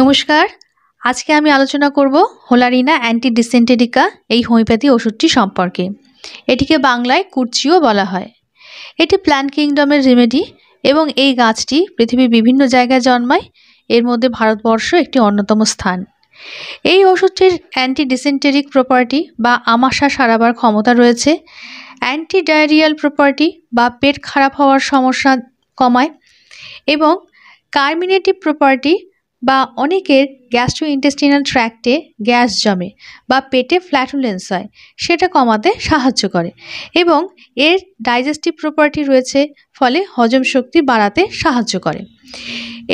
নমস্কার আজকে আমি আলোচনা করব হোলারিনা অ্যান্টি ডিসেন্টেরিকা এই হোমিওপ্যাথি ওষুধটি সম্পর্কে এটিকে বাংলায় কুর্চিও বলা হয় এটি প্ল্যান্ট কিংডমের রেমেডি এবং এই গাছটি পৃথিবীর বিভিন্ন জায়গায় জন্মায় এর মধ্যে ভারতবর্ষ একটি অন্যতম স্থান এই ওষুধটির অ্যান্টি ডিসেন্টেরিক প্রপার্টি বা আমাশা সারাবার ক্ষমতা রয়েছে অ্যান্টি ডায়রিয়াল প্রপার্টি বা পেট খারাপ হওয়ার সমস্যা কমায় এবং কার্মিনেটিভ প্রপার্টি বা অনেকের গ্যাস্ট্রো ইন্টেস্টিনাল ট্র্যাক্টে গ্যাস জমে বা পেটে ফ্ল্যাটুলেন্স হয় সেটা কমাতে সাহায্য করে এবং এর ডাইজেস্টিভ প্রপার্টি রয়েছে ফলে হজম শক্তি বাড়াতে সাহায্য করে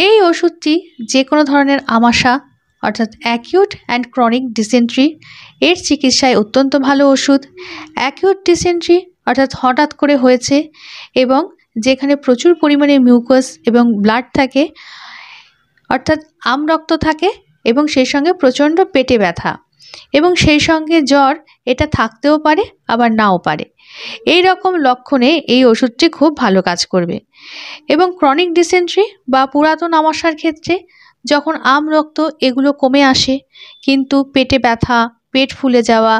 এই ওষুধটি যে কোনো ধরনের আমাশা অর্থাৎ অ্যাকিউট অ্যান্ড ক্রনিক ডিসেন্ট্রি এর চিকিৎসায় অত্যন্ত ভালো ওষুধ অ্যাকিউট ডিসেন্ট্রি অর্থাৎ হঠাৎ করে হয়েছে এবং যেখানে প্রচুর পরিমাণে মিউকাস এবং ব্লাড থাকে অর্থাৎ আম রক্ত থাকে এবং সেই সঙ্গে প্রচণ্ড পেটে ব্যথা এবং সেই সঙ্গে জ্বর এটা থাকতেও পারে আবার নাও পারে এই রকম লক্ষণে এই ওষুধটি খুব ভালো কাজ করবে এবং ক্রনিক ডিসেন্ট্রি বা পুরাতন আমাশার ক্ষেত্রে যখন আম রক্ত এগুলো কমে আসে কিন্তু পেটে ব্যথা পেট ফুলে যাওয়া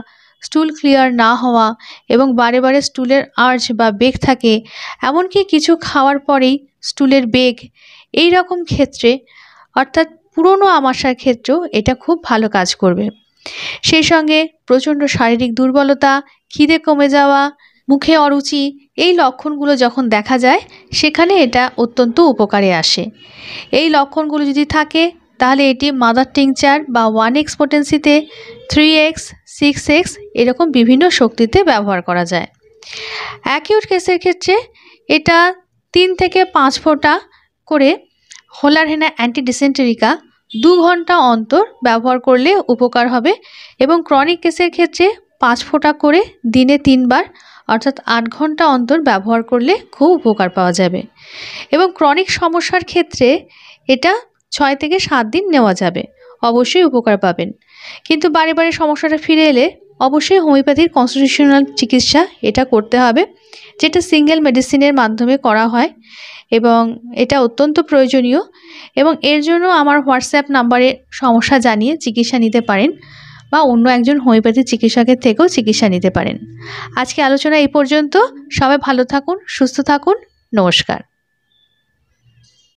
স্টুল ক্লিয়ার না হওয়া এবং বারে বারে স্টুলের আর্জ বা বেগ থাকে এমনকি কিছু খাওয়ার পরেই স্টুলের বেগ এই রকম ক্ষেত্রে অর্থাৎ পুরনো আমাশার ক্ষেত্রেও এটা খুব ভালো কাজ করবে সেই সঙ্গে প্রচণ্ড শারীরিক দুর্বলতা খিদে কমে যাওয়া মুখে অরুচি এই লক্ষণগুলো যখন দেখা যায় সেখানে এটা অত্যন্ত উপকারে আসে এই লক্ষণগুলো যদি থাকে তাহলে এটি মাদার টিংচার বা ওয়ান এক্স পোটেন্সিতে থ্রি এক্স সিক্স এক্স এরকম বিভিন্ন শক্তিতে ব্যবহার করা যায় অ্যাকিউট কেসের ক্ষেত্রে এটা তিন থেকে পাঁচ ফোঁটা করে হোলার হেনা অ্যান্টি ডিসেন্টেরিকা দু ঘন্টা অন্তর ব্যবহার করলে উপকার হবে এবং ক্রনিক কেসের ক্ষেত্রে পাঁচ ফোঁটা করে দিনে তিনবার অর্থাৎ আট ঘন্টা অন্তর ব্যবহার করলে খুব উপকার পাওয়া যাবে এবং ক্রনিক সমস্যার ক্ষেত্রে এটা ছয় থেকে সাত দিন নেওয়া যাবে অবশ্যই উপকার পাবেন কিন্তু বারে বারে সমস্যাটা ফিরে এলে অবশ্যই হোমিওপ্যাথির কনস্টিটিউশনাল চিকিৎসা এটা করতে হবে যেটা সিঙ্গেল মেডিসিনের মাধ্যমে করা হয় এবং এটা অত্যন্ত প্রয়োজনীয় এবং এর জন্য আমার হোয়াটসঅ্যাপ নাম্বারে সমস্যা জানিয়ে চিকিৎসা নিতে পারেন বা অন্য একজন হোমিওপ্যাথি চিকিৎসকের থেকেও চিকিৎসা নিতে পারেন আজকে আলোচনা এই পর্যন্ত সবাই ভালো থাকুন সুস্থ থাকুন নমস্কার